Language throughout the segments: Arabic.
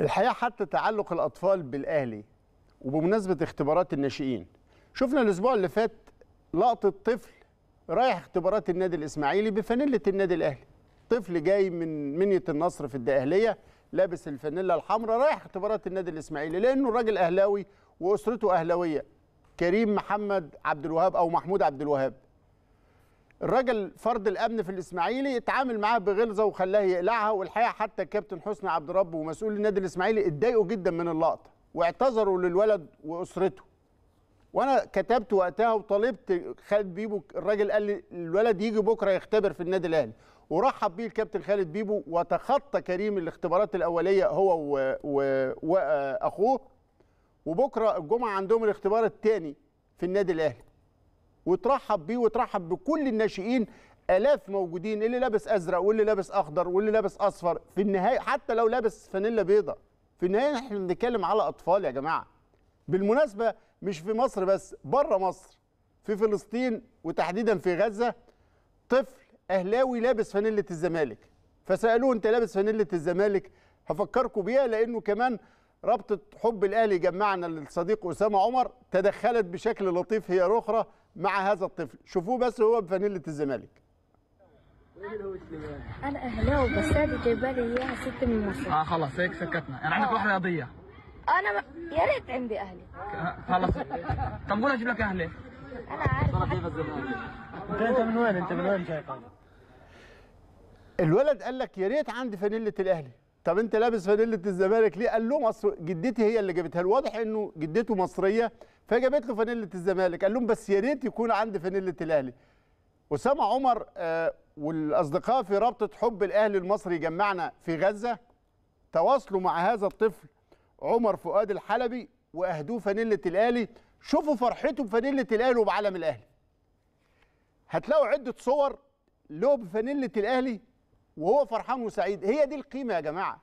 الحقيقه حتى تعلق الاطفال بالاهلي وبمناسبه اختبارات الناشئين شفنا الاسبوع اللي فات لقطه طفل رايح اختبارات النادي الاسماعيلي بفانيله النادي الاهلي طفل جاي من منيه النصر في الدقهليه لابس الفانيله الحمراء رايح اختبارات النادي الاسماعيلي لانه راجل اهلاوي واسرته اهلاويه كريم محمد عبد الوهاب او محمود عبد الوهاب الراجل فرد الامن في الاسماعيلي اتعامل معاه بغلظه وخلاه يقلعها والحقيقه حتى الكابتن حسني عبد رب ومسؤول النادي الاسماعيلي اتضايقوا جدا من اللقطه واعتذروا للولد واسرته وانا كتبت وقتها وطالبت خالد بيبو الراجل قال لي الولد يجي بكره يختبر في النادي الاهلي ورحب بيه الكابتن خالد بيبو وتخطى كريم الاختبارات الاوليه هو واخوه آه، وبكره الجمعه عندهم الاختبار الثاني في النادي الاهلي وترحب بيه وترحب بكل الناشئين الاف موجودين اللي لابس ازرق واللي لابس اخضر واللي لابس اصفر في النهايه حتى لو لابس فانيلا بيضه في النهايه احنا بنتكلم على اطفال يا جماعه بالمناسبه مش في مصر بس بره مصر في فلسطين وتحديدا في غزه طفل اهلاوي لابس فانيله الزمالك فسالوه انت لابس فانيله الزمالك هفكركم بيها لانه كمان رابطه حب الاهلي جمعنا للصديق اسامه عمر تدخلت بشكل لطيف هي الاخرى مع هذا الطفل شوفوه بس هو بفانيله الزمالك انا اهلاوي بس هذه جايبالي اياها ست من مصر اه خلاص هيك سكتنا يعني عندك روح رياضيه انا ما... يا ريت عندي اهلي خلاص طب قول اجيب لك اهلي انا عارف انت من وين انت من وين جاي الولد قال لك يا ريت عندي فانيله الاهلي طب انت لابس فانيله الزمالك ليه؟ قال لهم اصل جدتي هي اللي جابتها له، واضح انه جدته مصريه فجابت له فانيله الزمالك، قال لهم بس يا ريت يكون عندي فانيله الاهلي. اسامه عمر آه والاصدقاء في رابطه حب الاهلي المصري جمعنا في غزه تواصلوا مع هذا الطفل عمر فؤاد الحلبي واهدوه فانيله الاهلي، شوفوا فرحته بفانيله الاهلي وبعلم الاهلي. هتلاقوا عده صور له بفانيله الاهلي وهو فرحان وسعيد هي دي القيمه يا جماعه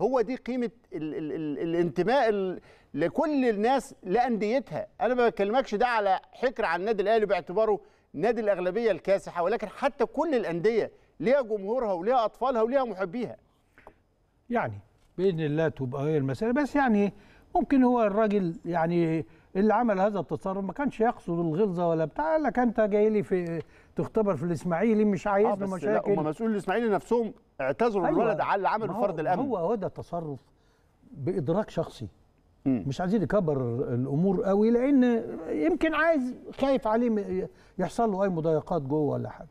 هو دي قيمه الـ الـ الـ الانتماء الـ لكل الناس لانديتها انا ما بكلمكش ده على حكر عن النادي الاهلي باعتباره نادي الاغلبيه الكاسحه ولكن حتى كل الانديه ليها جمهورها وليها اطفالها وليها محبيها يعني باذن الله تبقى هي المساله بس يعني ممكن هو الراجل يعني اللي عمل هذا التصرف ما كانش يقصد الغلظه ولا بتاع قال لك انت جاي لي في تختبر في الاسماعيلي مش عايز آه مشاكل هم مسؤول الاسماعيلي نفسهم اعتذروا أيوة الولد على اللي عمله فرد الامن هو هو ده التصرف بادراك شخصي م. مش عايزين يكبر الامور قوي لان يمكن عايز خايف عليه يحصل له اي مضايقات جوه ولا حاجه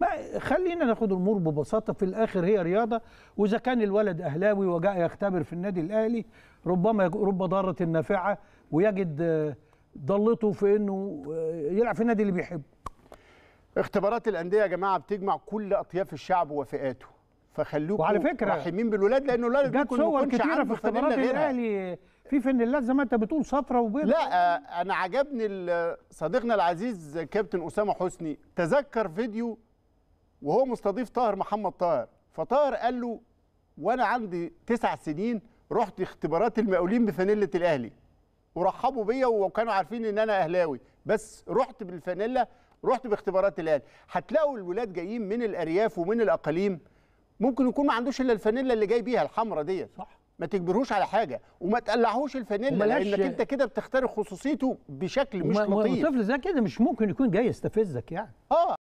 ما خلينا ناخد الامور ببساطه في الاخر هي رياضه واذا كان الولد اهلاوي وجاء يختبر في النادي الاهلي ربما رب ضاره نافعه ويجد آه، ضلته في انه آه، يلعب في النادي اللي بيحبه. اختبارات الانديه يا جماعه بتجمع كل اطياف الشعب وفئاته فخلوكم وعلى فكره رحمين بالولاد لان الولاد ممكن صور كتيره في اختبارات الاهلي في فنيلات زي ما انت بتقول صفرة وبيضاء لا آه، انا عجبني صديقنا العزيز كابتن اسامه حسني تذكر فيديو وهو مستضيف طاهر محمد طاهر فطاهر قال له وانا عندي تسع سنين رحت اختبارات المقاولين بفانيله الاهلي ورحبوا بيا وكانوا عارفين ان انا اهلاوي بس رحت بالفانيلا رحت باختبارات الاهلي هتلاقوا الولاد جايين من الارياف ومن الاقاليم ممكن يكون ما عندوش الا الفانيلا اللي جاي بيها الحمراء ديت صح ما تجبرهوش على حاجه وما تقلعهوش الفانيلا لانك انت كده بتختار خصوصيته بشكل مش لطيف طفل زي كده مش ممكن يكون جاي يستفزك يعني اه